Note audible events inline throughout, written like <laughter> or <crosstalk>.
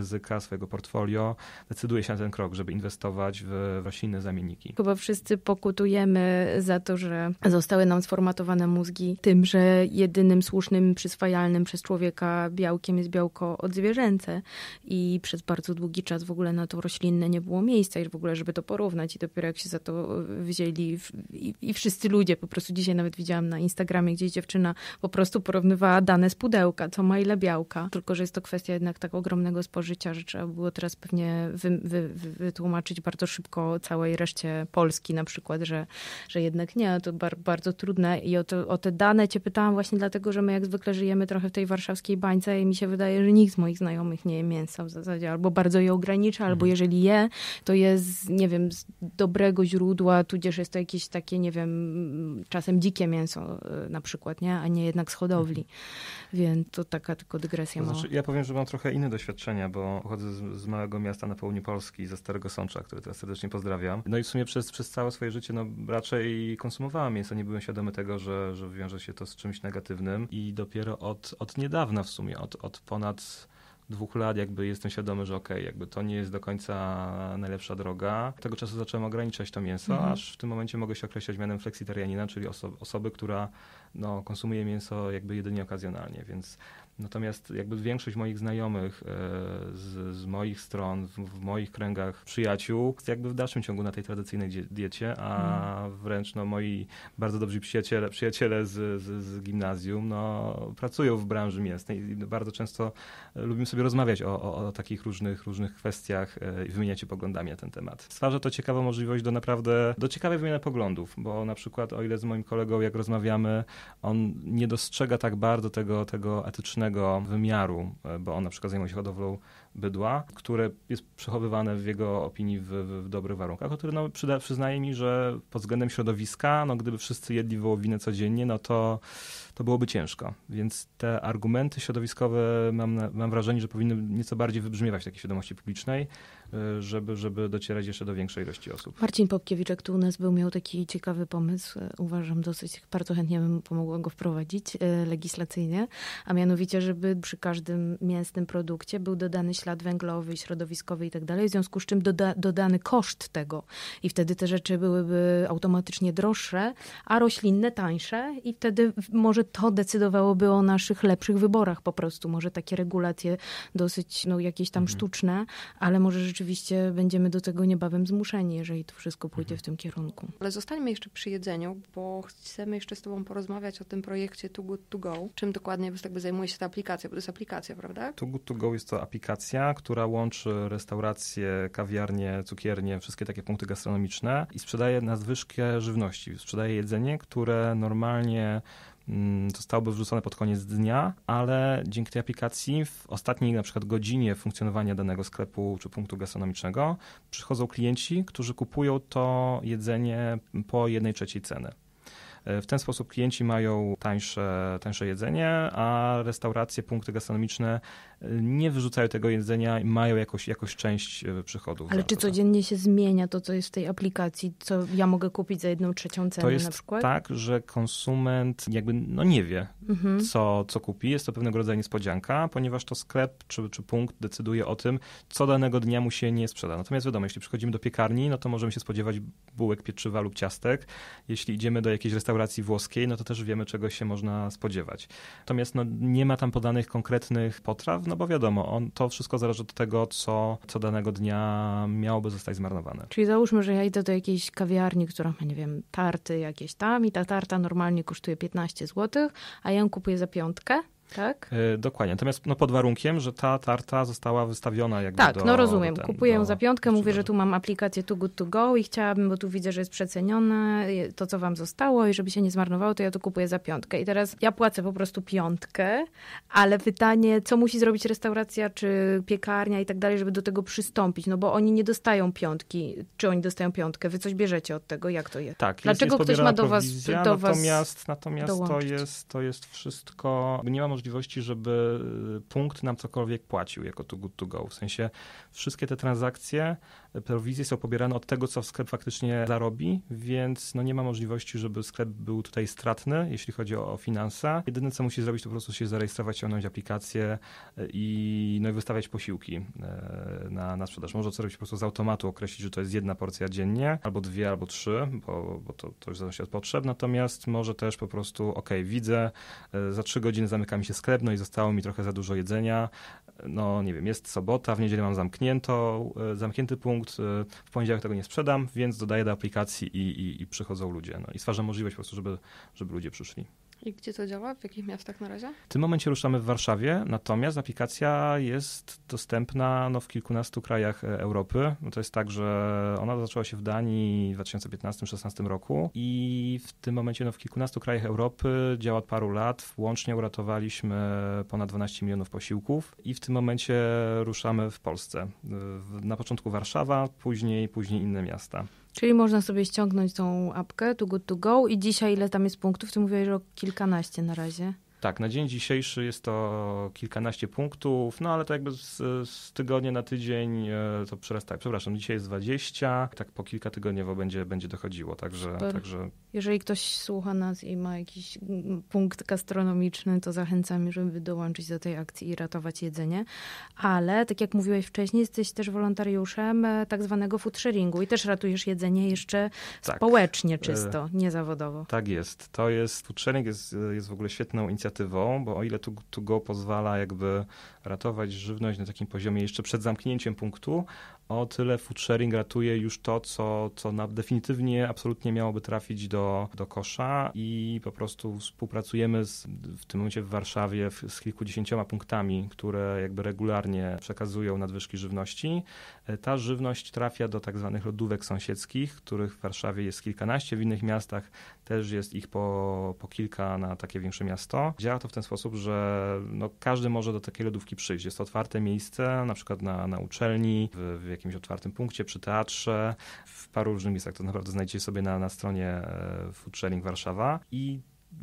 ryzyka, swojego portfolio, decyduje się na ten krok, żeby inwestować w roślinne zamienniki. Chyba wszyscy pokutujemy za to, że zostały nam sformatowane mózgi tym, że jedynym słusznym, przyswajalnym przez człowieka białkiem jest białko odzwierzęce i przez bardzo długi czas w ogóle na to roślinne nie było miejsca i w ogóle, żeby to porównać i dopiero jak się za to wzięli i, i wszyscy ludzie, po prostu dzisiaj nawet widziałam na Instagramie gdzieś dziewczyna po prostu porównywała dane z pudełka, co ma ile białka, tylko że jest to kwestia jednak tak ogromnego spożycia życia, że trzeba było teraz pewnie wy, wy, wytłumaczyć bardzo szybko całej reszcie Polski na przykład, że, że jednak nie, to bar, bardzo trudne. I o, to, o te dane cię pytałam właśnie dlatego, że my jak zwykle żyjemy trochę w tej warszawskiej bańce i mi się wydaje, że nikt z moich znajomych nie je mięsa w zasadzie, albo bardzo je ogranicza, albo mhm. jeżeli je, to jest nie wiem, z dobrego źródła, tudzież jest to jakieś takie, nie wiem, czasem dzikie mięso e, na przykład, nie? a nie jednak z hodowli. Mhm. Więc to taka tylko dygresja to znaczy, mała. Ja powiem, że mam trochę inne doświadczenia, bo bo pochodzę z, z, małego miasta na południu Polski, ze Starego Sącza, który teraz serdecznie pozdrawiam. No i w sumie przez, przez całe swoje życie no, raczej konsumowałem mięso, nie byłem świadomy tego, że, że wiąże się to z czymś negatywnym i dopiero od, od niedawna w sumie, od, od ponad dwóch lat jakby jestem świadomy, że okej, okay, jakby to nie jest do końca najlepsza droga. Tego czasu zacząłem ograniczać to mięso, mhm. aż w tym momencie mogę się określać mianem flexitarianina, czyli oso osoby, która no, konsumuje mięso jakby jedynie okazjonalnie, więc Natomiast jakby większość moich znajomych e, z, z moich stron, w, w, moich kręgach przyjaciół, jakby w dalszym ciągu na tej tradycyjnej diecie, a mhm. wręcz no, moi bardzo dobrzy przyjaciele, przyjaciele z, z, z gimnazjum no, pracują w branży mięsnej i bardzo często e, lubimy sobie sobie rozmawiać o, o, o takich różnych, różnych kwestiach e, i wymieniać się poglądami na ten temat. Stwarza to ciekawą możliwość do naprawdę, do ciekawej wymiany poglądów, bo na przykład o ile z moim kolegą jak rozmawiamy, on nie dostrzega tak bardzo tego, tego etycznego wymiaru, e, bo on na przykład zajmuje się hodowlą bydła, które jest przechowywane w jego opinii w, w, w dobrych warunkach, o który no, przyda, przyznaje mi, że pod względem środowiska, no gdyby wszyscy jedli wołowinę codziennie, no to to byłoby ciężko. Więc te argumenty środowiskowe mam, mam wrażenie, że powinny nieco bardziej wybrzmiewać w takiej świadomości publicznej, Y, żeby, żeby docierać jeszcze do większej ilości osób. Marcin Popkiewicz tu u nas był, miał taki ciekawy pomysł, e, uważam dosyć, bardzo chętnie bym pomogła go wprowadzić e, legislacyjnie, a mianowicie, żeby przy każdym mięsnym produkcie był dodany ślad węglowy, środowiskowy i tak dalej, w związku z czym doda, dodany koszt tego i wtedy te rzeczy byłyby automatycznie droższe, a roślinne tańsze i wtedy może to decydowałoby o naszych lepszych wyborach po prostu, może takie regulacje dosyć, no jakieś tam mhm. sztuczne, ale może rzeczywiście oczywiście będziemy do tego niebawem zmuszeni, jeżeli to wszystko pójdzie mhm. w tym kierunku. Ale zostańmy jeszcze przy jedzeniu, bo chcemy jeszcze z Tobą porozmawiać o tym projekcie Too Good To Go. Czym dokładnie jakby zajmuje się ta aplikacja? Bo to jest aplikacja, prawda? Too Good To Go jest to aplikacja, która łączy restauracje, kawiarnie, cukiernie, wszystkie takie punkty gastronomiczne i sprzedaje nadwyżkę żywności. Sprzedaje jedzenie, które normalnie Mm, zostałoby wrzucone pod koniec dnia, ale dzięki tej aplikacji w ostatniej na przykład godzinie funkcjonowania danego sklepu czy punktu gastronomicznego przychodzą klienci, którzy kupują to jedzenie po jednej trzeciej ceny. E, w ten sposób klienci mają tańsze, tańsze jedzenie, a restauracje, punkty gastronomiczne e, nie wyrzucają tego jedzenia i mają jakoś, jakoś część e, przychodów. Ale czy codziennie się zmienia to, co jest w tej aplikacji, co ja mogę kupić za jedną trzecią cenę to jest na przykład? tak, że konsument jakby no nie wie, mhm. co, co kupi. Jest to pewnego rodzaju niespodzianka, ponieważ to sklep czy, czy punkt decyduje o tym, co danego dnia mu się nie sprzeda. Natomiast wiadomo, jeśli przychodzimy do piekarni, no to możemy się spodziewać bułek, pieczywa lub ciastek. Jeśli idziemy do jakiejś restauracji, restauracji włoskiej, no to też wiemy, czego się można spodziewać. Natomiast no, nie ma tam podanych konkretnych potraw, no bo wiadomo, on, to wszystko zależy od tego, co, co danego dnia miałoby zostać zmarnowane. Czyli załóżmy, że ja idę do jakiejś kawiarni, która ma, nie wiem, tarty jakieś tam i ta tarta normalnie kosztuje 15 zł, a ja ją kupuję za piątkę tak? E, dokładnie. Natomiast no, pod warunkiem, że ta tarta została wystawiona jakby Tak, do, no rozumiem. Ten, Kupuję do, za piątkę, mówię, że tu mam aplikację Too Good To Go i chciałabym, bo tu widzę, że jest przecenione to, co wam zostało i żeby się nie zmarnowało, to ja to kupuję za piątkę. I teraz ja płacę po prostu piątkę, ale pytanie, co musi zrobić restauracja czy piekarnia i tak dalej, żeby do tego przystąpić? No bo oni nie dostają piątki. Czy oni dostają piątkę? Wy coś bierzecie od tego? Jak to tak, jest? Tak. Dlaczego jest, jest ktoś ma do was, do was Natomiast, natomiast to, jest, to jest wszystko... Nie mam możliwości, żeby y, punkt nam cokolwiek płacił jako to good to go. W sensie wszystkie te transakcje, y, prowizje są pobierane od tego, co sklep faktycznie zarobi, więc no nie ma możliwości, żeby sklep był tutaj stratny, jeśli chodzi o, o finanse. Jedyne, co musi zrobić, to po prostu się zarejestrować, ściągnąć aplikację y, i, no i wystawiać posiłki na, na sprzedaż. Może co robić po prostu z automatu, określić, że to jest jedna porcja dziennie, albo dwie, albo trzy, bo, bo to, to już zależy od potrzeb. Natomiast może też po prostu, ok, widzę, za trzy godziny zamykam się się sklep, no i zostało mi trochę za dużo jedzenia. No nie wiem, jest sobota, w niedzielę mam zamknięto, e, zamknięty punkt, e, w poniedziałek tego nie sprzedam, więc dodaję do aplikacji i, i, i przychodzą ludzie. No i stwarzam możliwość po prostu, żeby, żeby ludzie przyszli. I gdzie to działa? W jakich miastach na razie? W tym momencie ruszamy w Warszawie, natomiast aplikacja jest dostępna no, w kilkunastu krajach e, Europy. No, to jest tak, że ona zaczęła się w Danii w 2015 2016 roku i w tym momencie no, w kilkunastu krajach Europy działa od paru lat. Łącznie uratowaliśmy ponad 12 milionów posiłków i w tym momencie ruszamy w Polsce. Na początku Warszawa, później, później inne miasta. Czyli można sobie ściągnąć tą apkę Too Good To Go i dzisiaj ile tam jest punktów? Ty mówiłeś, że o kilkanaście na razie. Tak, na dzień dzisiejszy jest to kilkanaście punktów, no ale to jakby z, z tygodnia na tydzień e, to przerasta. Przepraszam, dzisiaj jest 20, tak po kilka tygodniowo będzie, będzie dochodziło, także, także... Jeżeli ktoś słucha nas i ma jakiś mm, punkt gastronomiczny, to zachęcamy, żeby dołączyć do tej akcji i ratować jedzenie. Ale, tak jak mówiłeś wcześniej, jesteś też wolontariuszem e, tak zwanego food sharingu i też ratujesz jedzenie jeszcze tak. społecznie czysto, e, niezawodowo. Tak jest. To jest, food sharing jest, jest w ogóle świetną inicjatywą inicjatywą, bo o ile tu, tu go pozwala jakby ratować żywność na takim poziomie jeszcze przed zamknięciem punktu, o tyle food sharing ratuje już to, co, co na, definitywnie absolutnie miałoby trafić do, do kosza i po prostu współpracujemy z, w tym momencie w Warszawie w, z kilkudziesięcioma punktami, które jakby regularnie przekazują nadwyżki żywności. E, ta żywność trafia do tak zwanych lodówek sąsiedzkich, których w Warszawie jest kilkanaście, w innych miastach też jest ich po, po kilka na takie większe miasto. Działa to w ten sposób, że no, każdy może do takiej lodówki przyjść. Jest to otwarte miejsce, na przykład na, na uczelni, w, w jakimś otwartym punkcie, przy teatrze, w paru różnych miejscach. To naprawdę znajdziecie sobie na, na stronie e, Foodsharing Warszawa. I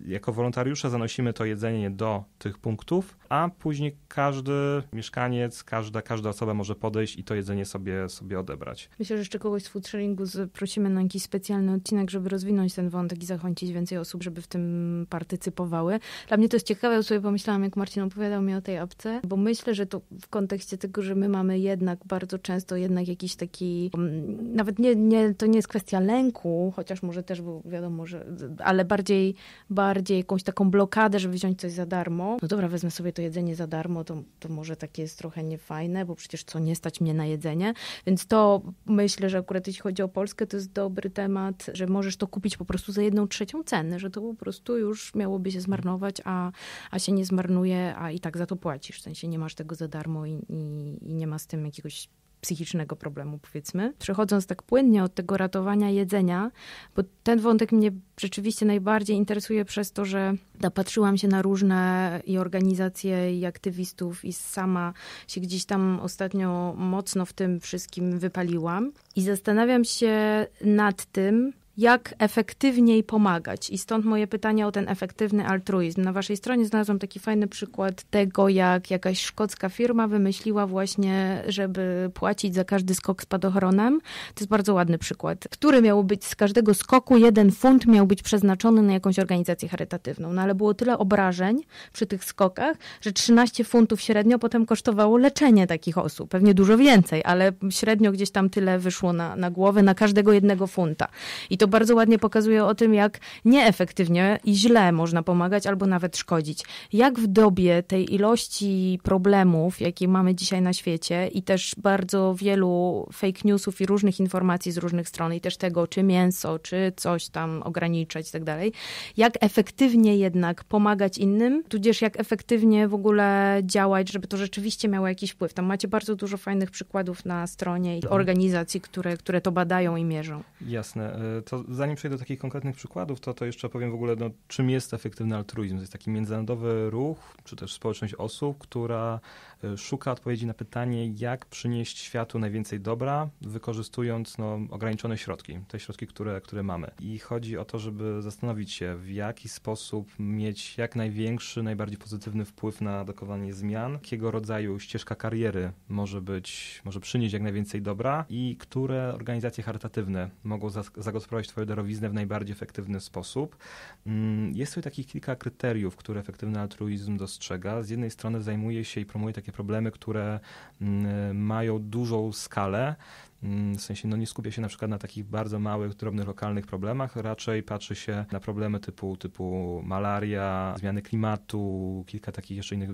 jako wolontariusze zanosimy to jedzenie do tych punktów, a później każdy mieszkaniec, każda, każda osoba może podejść i to jedzenie sobie, sobie odebrać. Myślę, że jeszcze kogoś z food sharingu prosimy na jakiś specjalny odcinek, żeby rozwinąć ten wątek i zachęcić więcej osób, żeby w tym partycypowały. Dla mnie to jest ciekawe, ja sobie pomyślałam, jak Marcin opowiadał mi o tej apce, bo myślę, że to w kontekście tego, że my mamy jednak bardzo często jednak jakiś taki, mm, nawet nie, nie to nie jest kwestia lęku, chociaż może też, bo wiadomo, że, ale bardziej bardziej jakąś taką blokadę, żeby wziąć coś za darmo. No dobra, wezmę sobie to jedzenie za darmo, to, to może takie jest trochę niefajne, bo przecież co nie stać mnie na jedzenie. Więc to myślę, że akurat jeśli chodzi o Polskę, to jest dobry temat, że możesz to kupić po prostu za jedną trzecią ceny, że to po prostu już miałoby się zmarnować, a, a się nie zmarnuje, a i tak za to płacisz. W sensie nie masz tego za darmo i, i, i nie ma z tym jakiegoś psychicznego problemu, powiedzmy. Przechodząc tak płynnie od tego ratowania jedzenia, bo ten wątek mnie rzeczywiście najbardziej interesuje przez to, że napatrzyłam się na różne i organizacje, i aktywistów, i sama się gdzieś tam ostatnio mocno w tym wszystkim wypaliłam. I zastanawiam się nad tym, jak efektywniej pomagać. I stąd moje pytania o ten efektywny altruizm. Na waszej stronie znalazłam taki fajny przykład tego, jak jakaś szkocka firma wymyśliła właśnie, żeby płacić za każdy skok spadochronem. To jest bardzo ładny przykład, który miał być z każdego skoku, jeden funt miał być przeznaczony na jakąś organizację charytatywną. No ale było tyle obrażeń przy tych skokach, że 13 funtów średnio potem kosztowało leczenie takich osób. Pewnie dużo więcej, ale średnio gdzieś tam tyle wyszło na, na głowę na każdego jednego funta. I to to bardzo ładnie pokazuje o tym, jak nieefektywnie i źle można pomagać albo nawet szkodzić. Jak w dobie tej ilości problemów, jakie mamy dzisiaj na świecie i też bardzo wielu fake newsów i różnych informacji z różnych stron i też tego, czy mięso, czy coś tam ograniczać i tak dalej, jak efektywnie jednak pomagać innym, tudzież jak efektywnie w ogóle działać, żeby to rzeczywiście miało jakiś wpływ. Tam macie bardzo dużo fajnych przykładów na stronie i organizacji, które, które to badają i mierzą. Jasne. E, to zanim przejdę do takich konkretnych przykładów, to, to jeszcze powiem w ogóle, no, czym jest efektywny altruizm. To jest taki międzynarodowy ruch, czy też społeczność osób, która e, szuka odpowiedzi na pytanie, jak przynieść światu najwięcej dobra, wykorzystując no, ograniczone środki, te środki, które, które mamy. I chodzi o to, żeby zastanowić się, w jaki sposób mieć jak największy, najbardziej pozytywny wpływ na dokonanie zmian, jakiego rodzaju ścieżka kariery może być, może przynieść jak najwięcej dobra i które organizacje charytatywne mogą zagospodarować wykorzystać Twoją darowiznę w najbardziej efektywny sposób. Mm, jest tutaj takich kilka kryteriów, które efektywny altruizm dostrzega. Z jednej strony zajmuje się i promuje takie problemy, które mm, mają dużą skalę, Mm, w sensie no nie skupia się na przykład na takich bardzo małych, drobnych, lokalnych problemach, raczej patrzy się na problemy typu, typu malaria, zmiany klimatu, kilka takich jeszcze innych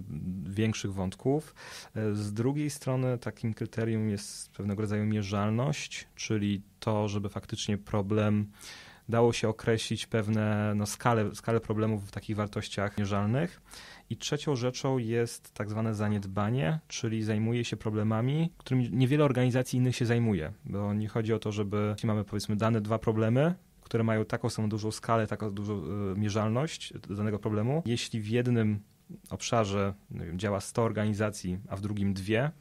większych wątków. E, z drugiej strony takim kryterium jest pewnego rodzaju mierzalność, czyli to, żeby faktycznie problem dało się określić pewne no, skalę, skalę problemów w takich wartościach mierzalnych. I trzecią rzeczą jest tak zwane zaniedbanie, czyli zajmuje się problemami, którymi niewiele organizacji innych się zajmuje, bo nie chodzi o to, żeby jeśli mamy powiedzmy dane dwa problemy, które mają taką samą dużą skalę, taką dużą y, mierzalność danego problemu. Jeśli w jednym obszarze działa 100 organizacji, a w drugim dwie,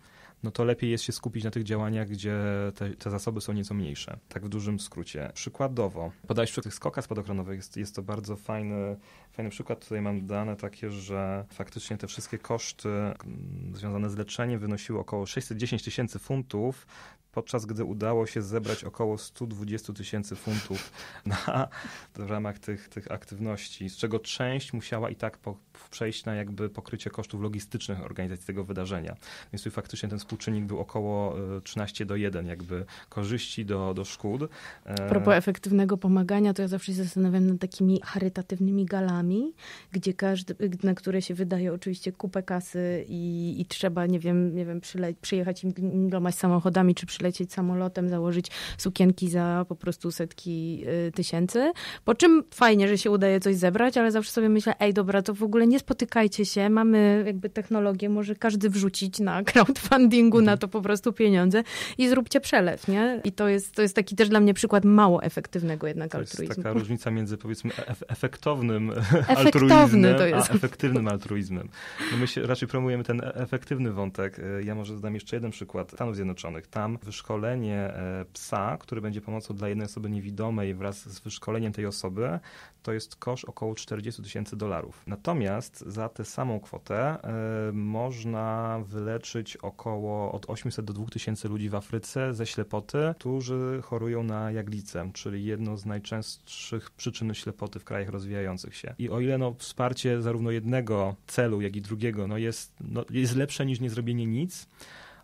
no to lepiej jest się skupić na tych działaniach, gdzie te, te zasoby są nieco mniejsze. Tak w dużym skrócie. Przykładowo, podałeś przykład skoka spadochronowych, jest, jest to bardzo fajny, fajny przykład. Tutaj mam dane takie, że faktycznie te wszystkie koszty mm, związane z leczeniem wynosiły około 610 tysięcy funtów, podczas gdy udało się zebrać około 120 tysięcy funtów <laughs> na, w ramach tych, tych aktywności, z czego część musiała i tak po, przejść na jakby pokrycie kosztów logistycznych organizacji tego wydarzenia. Więc tu faktycznie ten współczynnik był około 13 e, do 1, jakby korzyści do, do szkód. E, A propos efektywnego pomagania, to ja zawsze się zastanawiam nad takimi charytatywnymi galami, gdzie każdy, na które się wydaje oczywiście kupę kasy i, i trzeba, nie wiem, nie wiem przyle, przyjechać im, im samochodami, czy przy lecieć samolotem, założyć sukienki za po prostu setki y, tysięcy. Po czym fajnie, że się udaje coś zebrać, ale zawsze sobie myślę, ej, dobra, to w ogóle nie spotykajcie się, mamy jakby technologię, może każdy wrzucić na <laughs> crowdfundingu na to po prostu pieniądze i zróbcie przelew, nie? I to jest, to jest taki też dla mnie przykład mało efektywnego jednak to altruizmu. To jest taka różnica między powiedzmy e-, efektownym <laughs> Efektowny altruizmem, to jest. a efektywnym altruizmem. No my się raczej promujemy ten e-, efektywny wątek. Ja może dodam jeszcze jeden przykład Stanów Zjednoczonych. Tam wyszkolenie e, psa, który będzie pomocą dla jednej osoby niewidomej wraz z wyszkoleniem tej osoby, to jest koszt około 40 tysięcy dolarów. Natomiast za tę samą kwotę e, można wyleczyć około od 800 do 2000 ludzi w Afryce ze ślepoty, którzy chorują na jaglicę, czyli jedną z najczęstszych przyczyn ślepoty w krajach rozwijających się. I o ile no, wsparcie zarówno jednego celu, jak i drugiego no, jest, no, jest lepsze niż nie zrobienie nic,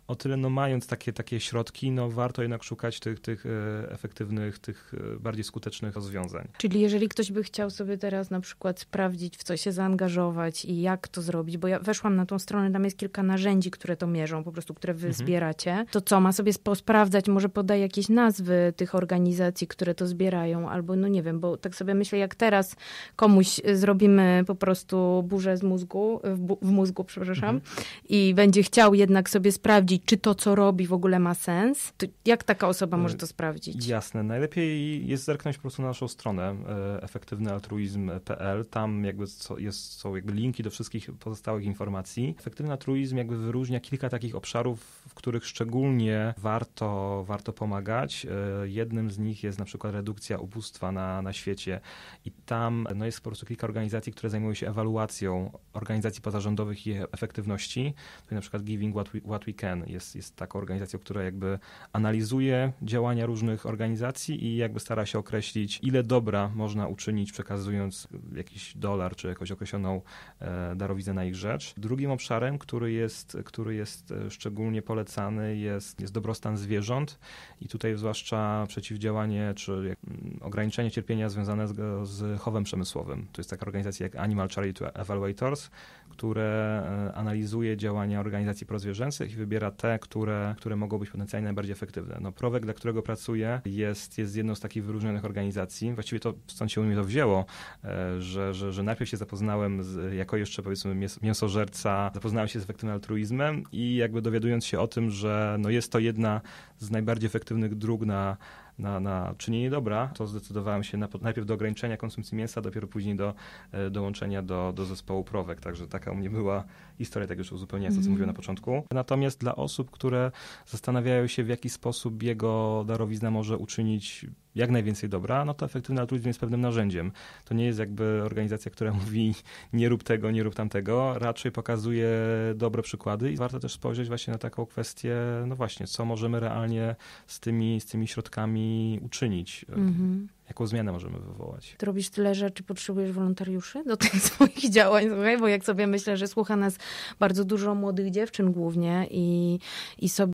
o tyle no mając takie, takie środki, no warto jednak szukać tych, tych e, efektywnych, tych e, bardziej skutecznych rozwiązań. Czyli jeżeli ktoś by chciał sobie teraz na przykład sprawdzić, w co się zaangażować i jak to zrobić, bo ja weszłam na tą stronę, tam jest kilka narzędzi, które to mierzą, po prostu, które wy mhm. zbieracie, to co, ma sobie posprawdzać, może podaj jakieś nazwy tych organizacji, które to zbierają, albo no nie wiem, bo tak sobie myślę, jak teraz komuś zrobimy po prostu burzę z mózgu, w, w mózgu, przepraszam, mhm. i będzie chciał jednak sobie sprawdzić, czy to, co robi, w ogóle ma sens? To jak taka osoba może to y, sprawdzić? Jasne. Najlepiej jest zerknąć po prostu na naszą stronę y, efektywnyaltruizm.pl. Tam jakby jest, są jakby linki do wszystkich pozostałych informacji. Efektywny altruizm jakby wyróżnia kilka takich obszarów, w których szczególnie warto, warto pomagać. Y, jednym z nich jest na przykład redukcja ubóstwa na, na świecie i tam no, jest po prostu kilka organizacji, które zajmują się ewaluacją organizacji pozarządowych i efektywności, czyli na przykład Giving What We, What We Can jest, jest taką organizacją, która jakby analizuje działania różnych organizacji i jakby stara się określić, ile dobra można uczynić, przekazując jakiś dolar czy jakąś określoną e, darowiznę na ich rzecz. Drugim obszarem, który jest, który jest e, szczególnie polecany, jest, jest dobrostan zwierząt i tutaj zwłaszcza przeciwdziałanie czy mm, ograniczenie cierpienia związane z, z chowem przemysłowym. To jest taka organizacja jak Animal Charity Evaluators, które e, analizuje działania organizacji prozwierzęcych i wybiera te, które, które mogą być potencjalnie najbardziej efektywne. No, Prowek, dla którego pracuję, jest, jest jedną z takich wyróżnionych organizacji. Właściwie to stąd się u mnie to wzięło, e, że, że, że najpierw się zapoznałem z, jako jeszcze powiedzmy mięsożerca, zapoznałem się z efektywnym altruizmem i jakby dowiadując się o tym, że no jest to jedna z najbardziej efektywnych dróg na na, na czynienie dobra, to zdecydowałem się na, najpierw do ograniczenia konsumpcji mięsa, dopiero później do e, dołączenia do, do zespołu prowek. Także taka u mnie była historia, tak już uzupełniając to, co mm. mówiłem na początku. Natomiast dla osób, które zastanawiają się, w jaki sposób jego darowizna może uczynić jak najwięcej dobra, no to efektywny altruizm jest pewnym narzędziem. To nie jest jakby organizacja, która <laughs> mówi nie rób tego, nie rób tamtego, raczej pokazuje dobre przykłady i warto też spojrzeć właśnie na taką kwestię, no właśnie, co możemy realnie z tymi, z tymi środkami uczynić. Mhm. Jaką zmianę możemy wywołać? Ty robisz tyle rzeczy, potrzebujesz wolontariuszy do tych <laughs> swoich działań, słuchaj, bo jak sobie myślę, że słucha nas bardzo dużo młodych dziewczyn głównie i, i sobie